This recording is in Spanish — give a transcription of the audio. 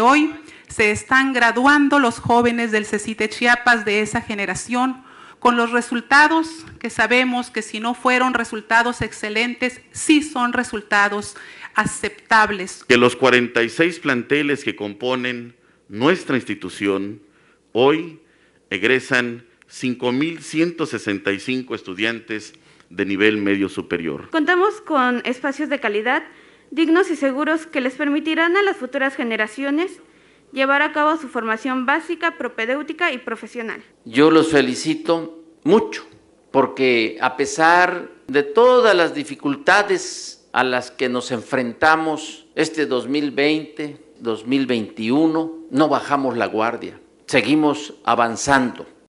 Hoy se están graduando los jóvenes del CECITE Chiapas de esa generación con los resultados que sabemos que si no fueron resultados excelentes, sí son resultados aceptables. De los 46 planteles que componen nuestra institución, hoy egresan 5.165 estudiantes de nivel medio superior. Contamos con espacios de calidad dignos y seguros que les permitirán a las futuras generaciones llevar a cabo su formación básica, propedéutica y profesional. Yo los felicito mucho porque a pesar de todas las dificultades a las que nos enfrentamos este 2020, 2021, no bajamos la guardia, seguimos avanzando.